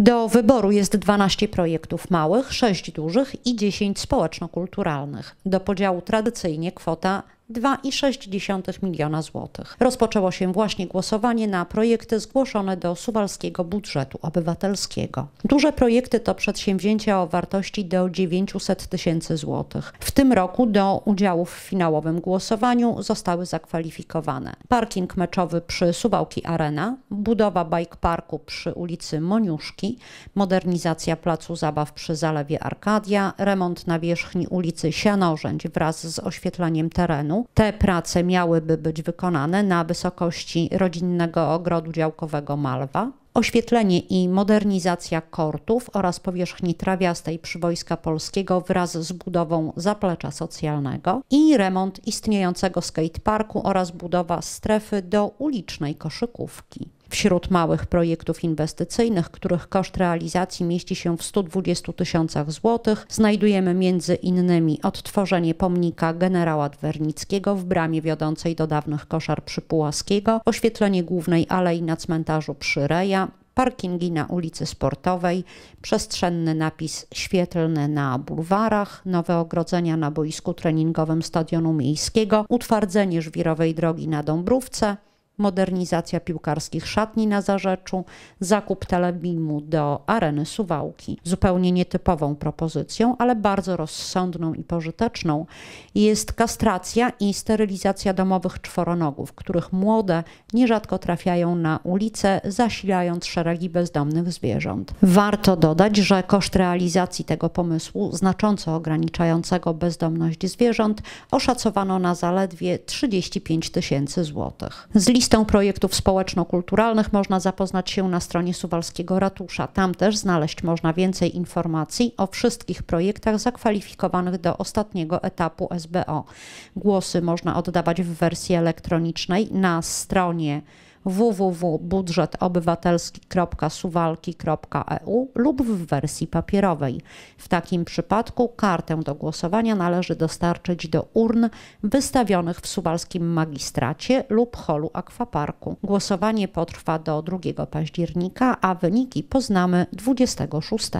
Do wyboru jest 12 projektów małych, 6 dużych i 10 społeczno-kulturalnych. Do podziału tradycyjnie kwota 2,6 miliona złotych. Rozpoczęło się właśnie głosowanie na projekty zgłoszone do suwalskiego budżetu obywatelskiego. Duże projekty to przedsięwzięcia o wartości do 900 tysięcy złotych. W tym roku do udziału w finałowym głosowaniu zostały zakwalifikowane parking meczowy przy Suwałki Arena, budowa bike parku przy ulicy Moniuszki, modernizacja placu zabaw przy Zalewie Arkadia, remont nawierzchni ulicy Sianorzędź wraz z oświetleniem terenu, te prace miałyby być wykonane na wysokości rodzinnego ogrodu działkowego Malwa. Oświetlenie i modernizacja kortów oraz powierzchni trawiastej przy wojska polskiego wraz z budową zaplecza socjalnego i remont istniejącego skateparku oraz budowa strefy do ulicznej koszykówki wśród małych projektów inwestycyjnych, których koszt realizacji mieści się w 120 tysiącach złotych, znajdujemy między innymi odtworzenie pomnika generała Dwernickiego w bramie wiodącej do dawnych koszar Przypułaskiego, oświetlenie głównej alei na cmentarzu Przyreja, parkingi na ulicy Sportowej, przestrzenny napis świetlny na bulwarach, nowe ogrodzenia na boisku treningowym Stadionu Miejskiego, utwardzenie żwirowej drogi na Dąbrówce, modernizacja piłkarskich szatni na Zarzeczu, zakup telebimu do areny Suwałki. Zupełnie nietypową propozycją, ale bardzo rozsądną i pożyteczną jest kastracja i sterylizacja domowych czworonogów, których młode nierzadko trafiają na ulicę, zasilając szeregi bezdomnych zwierząt. Warto dodać, że koszt realizacji tego pomysłu, znacząco ograniczającego bezdomność zwierząt, oszacowano na zaledwie 35 tysięcy złotych. Z list listą projektów społeczno-kulturalnych można zapoznać się na stronie Suwalskiego Ratusza. Tam też znaleźć można więcej informacji o wszystkich projektach zakwalifikowanych do ostatniego etapu SBO. Głosy można oddawać w wersji elektronicznej na stronie www.budżetobywatelski.suwalki.eu lub w wersji papierowej. W takim przypadku kartę do głosowania należy dostarczyć do urn wystawionych w suwalskim magistracie lub holu akwaparku. Głosowanie potrwa do 2 października, a wyniki poznamy 26.